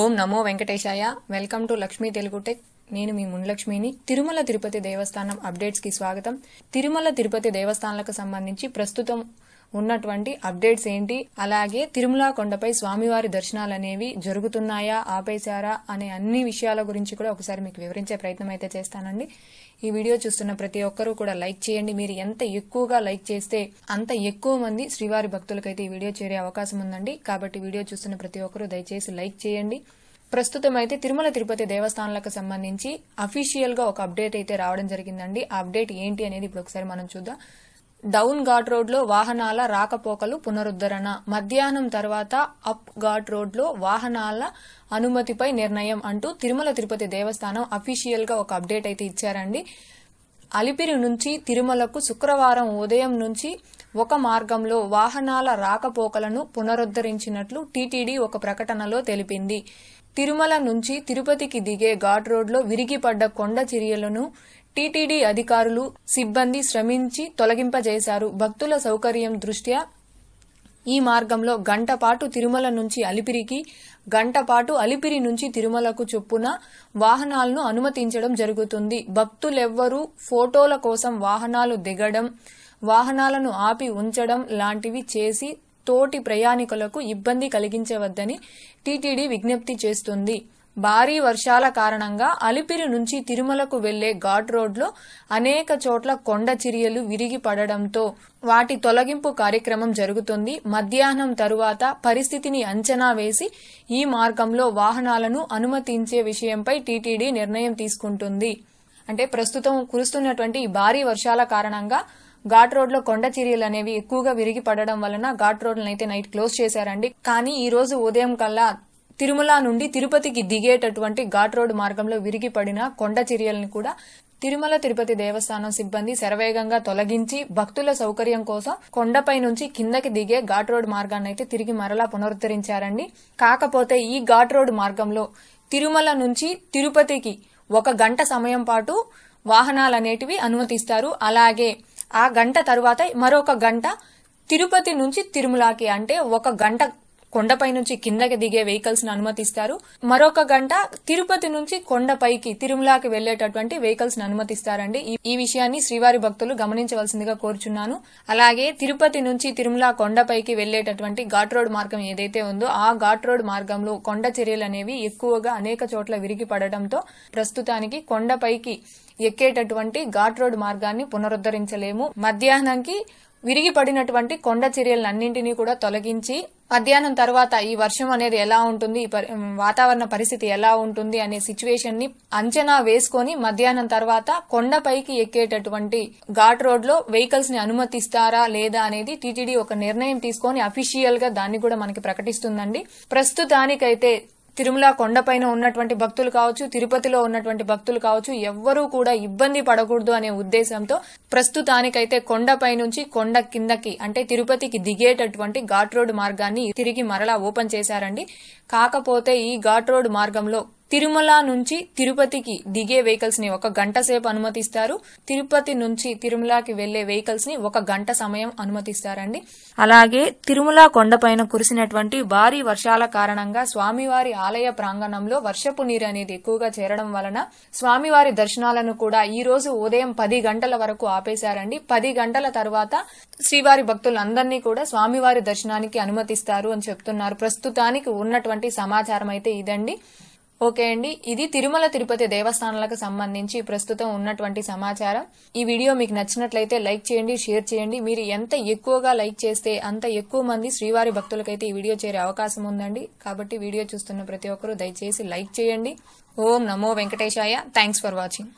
ఓం నమో వెంకటేశాయ welcome to Lakshmi Telugu tech నేను మీ మున్లక్ష్మిని తిరుమల తిరుపతి దేవస్థానం అప్డేట్స్కి స్వాగతం తిరుమల తిరుపతి దేవస్థానాలకు సంబంధించి ప్రస్తుతం ఉన్నటువంటి అప్డేట్స్ ఏంటి అలాగే తిరుమల కొండపై స్వామివారి దర్శనాలు అనేవి జరుగుతున్నాయా ఆపేశారా అనే అన్ని విషయాల గురించి కూడా ఒకసారి మీకు వివరించే ప్రయత్నం అయితే చేస్తానండి ఈ వీడియో చూస్తున్న ప్రతి ఒక్కరూ కూడా లైక్ చేయండి మీరు ఎంత ఎక్కువగా లైక్ చేస్తే అంత ఎక్కువ మంది శ్రీవారి భక్తులకైతే ఈ వీడియో చేరే అవకాశం ఉందండి కాబట్టి వీడియో చూస్తున్న ప్రతి ఒక్కరూ దయచేసి లైక్ చేయండి ప్రస్తుతం అయితే తిరుమల తిరుపతి దేవస్థానాలకు సంబంధించి అఫీషియల్ గా ఒక అప్డేట్ అయితే రావడం జరిగిందండి ఆ అప్డేట్ ఏంటి అనేది ఇప్పుడు ఒకసారి మనం చూద్దాం డౌన్ ఘాట్ రోడ్లో వాహనాల రాకపోకలు పునరుద్దరణ మధ్యాహ్నం తర్వాత అప్ ఘాట్ రోడ్లో వాహనాల అనుమతిపై నిర్ణయం అంటూ తిరుమల తిరుపతి దేవస్థానం అఫీషియల్గా ఒక అప్డేట్ అయితే ఇచ్చారండి అలిపిరి నుంచి తిరుమలకు శుక్రవారం ఉదయం నుంచి ఒక మార్గంలో వాహనాల రాకపోకలను పునరుద్దరించినట్లు టీటీడీ ఒక ప్రకటనలో తెలిపింది తిరుమల నుంచి తిరుపతికి దిగే ఘాట్ రోడ్లో విరిగిపడ్డ కొండ చిరియలను టీటీడీ అధికారులు సిబ్బంది శ్రమించి తొలగింపజేశారు భక్తుల సౌకర్యం దృష్ట్యా ఈ మార్గంలో గంటపాటు తిరుమల నుంచి అలిపిరికి గంటపాటు అలిపిరి నుంచి తిరుమలకు చొప్పున వాహనాలను అనుమతించడం జరుగుతుంది భక్తులెవ్వరూ ఫోటోల కోసం వాహనాలు దిగడం వాహనాలను ఆపి ఉంచడం లాంటివి చేసి తోటి ప్రయాణికులకు ఇబ్బంది కలిగించవద్దని టీటీడీ విజ్ఞప్తి చేస్తుంది భారీ వర్షాల కారణంగా అలిపిరి నుంచి తిరుమలకు వెళ్లే ఘాట్ రోడ్లో అనేక చోట్ల కొండ చిరియలు విరిగి పడడంతో వాటి తొలగింపు కార్యక్రమం జరుగుతుంది మధ్యాహ్నం తరువాత పరిస్థితిని అంచనా వేసి ఈ మార్గంలో వాహనాలను అనుమతించే విషయంపై టీటీడీ నిర్ణయం తీసుకుంటుంది అంటే ప్రస్తుతం కురుస్తున్నటువంటి భారీ వర్షాల కారణంగా ఘాట్ రోడ్ లో కొండ చీరియలు అనేవి ఎక్కువగా విరిగి పడడం వలన ఘాట్ రోడ్లను అయితే నైట్ క్లోజ్ చేశారండి కానీ ఈ రోజు ఉదయం కల్లా తిరుమల నుండి తిరుపతికి దిగేటటువంటి ఘాట్ రోడ్ మార్గంలో విరిగిపడిన కొండ చర్యలను కూడా తిరుమల తిరుపతి దేవస్థానం సిబ్బంది శరవేగంగా తొలగించి భక్తుల సౌకర్యం కోసం కొండపై నుంచి కిందకి దిగే ఘాట్ రోడ్ మార్గాన్ని అయితే తిరిగి మరలా పునరుద్ధరించారండి కాకపోతే ఈ ఘాట్ రోడ్ మార్గంలో తిరుమల నుంచి తిరుపతికి ఒక గంట సమయం పాటు వాహనాలు అనేటివి అనుమతిస్తారు అలాగే ఆ గంట తరువాత మరొక గంట తిరుపతి నుంచి తిరుమలకి అంటే ఒక గంట కొండపై నుంచి కిందకి దిగే వెహికల్స్ ను అనుమతిస్తారు మరొక గంట తిరుపతి నుంచి కొండపైకి తిరుమలకి వెళ్లేటటువంటి వెహికల్స్ ను అనుమతిస్తారండి ఈ విషయాన్ని శ్రీవారి భక్తులు గమనించవలసిందిగా కోరుచున్నాను అలాగే తిరుపతి నుంచి తిరుమల కొండపైకి వెళ్లేటటువంటి ఘాట్ రోడ్ మార్గం ఏదైతే ఉందో ఆ ఘాట్ రోడ్ మార్గంలో కొండ చర్యలు అనేవి ఎక్కువగా అనేక చోట్ల విరిగి పడడంతో ప్రస్తుతానికి కొండపైకి ఎక్కేటటువంటి ఘాట్ రోడ్ మార్గాన్ని పునరుద్ధరించలేము మధ్యాహ్నంకి విరిగిపడినటువంటి కొండ చర్యలన్నింటినీ కూడా తొలగించి మధ్యాహ్నం తర్వాత ఈ వర్షం అనేది ఎలా ఉంటుంది వాతావరణ పరిస్థితి ఎలా ఉంటుంది అనే సిచ్యువేషన్ ని అంచనా వేసుకొని మధ్యాహ్నం తర్వాత కొండపైకి ఎక్కేటటువంటి ఘాట్ రోడ్ లో వెహికల్స్ ని అనుమతిస్తారా లేదా అనేది టీటీడీ ఒక నిర్ణయం తీసుకొని అఫీషియల్ గా దాన్ని కూడా మనకి ప్రకటిస్తుందండి ప్రస్తుతానికైతే తిరుమల కొండపైన ఉన్నటువంటి భక్తులు కావచ్చు తిరుపతిలో ఉన్నటువంటి భక్తులు కావచ్చు ఎవ్వరూ కూడా ఇబ్బంది పడకూడదు అనే ఉద్దేశంతో ప్రస్తుతానికైతే కొండపై నుంచి కొండ కిందకి అంటే తిరుపతికి దిగేటటువంటి ఘాట్ రోడ్ మార్గాన్ని తిరిగి మరలా ఓపెన్ చేశారండి కాకపోతే ఈ ఘాట్ రోడ్ మార్గంలో తిరుమల నుంచి తిరుపతికి దిగే వెహికల్స్ ని ఒక గంట సేపు అనుమతిస్తారు తిరుపతి నుంచి తిరుమలకి వెళ్లే వెహికల్స్ ని ఒక గంట సమయం అనుమతిస్తారండి అలాగే తిరుమల కొండపైన కురిసినటువంటి భారీ వర్షాల కారణంగా స్వామివారి ఆలయ ప్రాంగణంలో వర్షపు నీరు అనేది ఎక్కువగా చేరడం వలన స్వామివారి దర్శనాలను కూడా ఈ రోజు ఉదయం పది గంటల వరకు ఆపేశారండి పది గంటల తర్వాత శ్రీవారి భక్తులందరినీ కూడా స్వామివారి దర్శనానికి అనుమతిస్తారు అని చెప్తున్నారు ప్రస్తుతానికి ఉన్నటువంటి సమాచారం అయితే ఇదండి ఓకే అండి ఇది తిరుమల తిరుపతి దేవస్థానాలకు సంబంధించి ప్రస్తుతం ఉన్నటువంటి సమాచారం ఈ వీడియో మీకు నచ్చినట్లయితే లైక్ చేయండి షేర్ చేయండి మీరు ఎంత ఎక్కువగా లైక్ చేస్తే అంత ఎక్కువ మంది శ్రీవారి భక్తులకైతే ఈ వీడియో చేరే అవకాశం ఉందండి కాబట్టి వీడియో చూస్తున్న ప్రతి ఒక్కరూ దయచేసి లైక్ చేయండి ఓం నమో వెంకటేశాయ థ్యాంక్స్ ఫర్ వాచింగ్